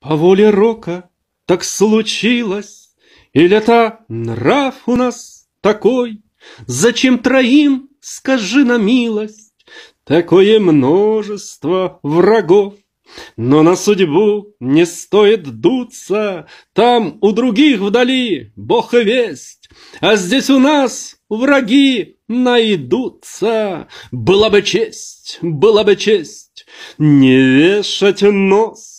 По воле рока так случилось, Или это нрав у нас такой? Зачем троим, скажи на милость, Такое множество врагов? Но на судьбу не стоит дуться, Там у других вдали бог весть, А здесь у нас враги найдутся. Была бы честь, была бы честь, Не вешать нос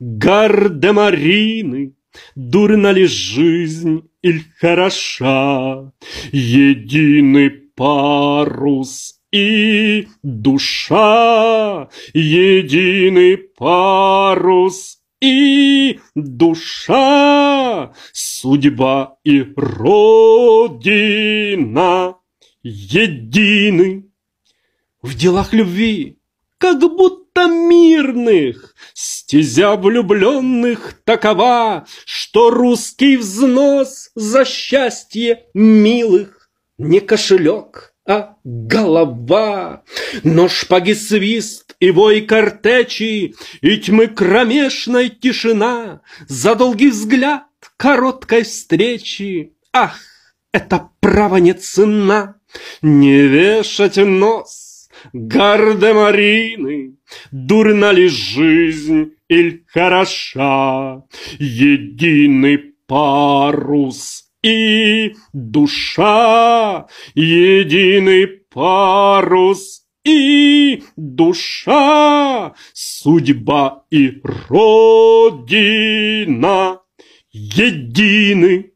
Гардемарины, дурна ли жизнь или хороша? Единый парус и душа, единый парус и душа, судьба и родина едины в делах любви, как будто мирных. Стезя влюбленных такова, Что русский взнос за счастье милых Не кошелек, а голова. Но шпаги свист и вой картечи, И тьмы кромешной тишина, За долгий взгляд короткой встречи. Ах, это право не цена, Не вешать нос гардемарины, дурна ли жизнь или хороша, единый парус и душа, единый парус и душа, судьба и родина едины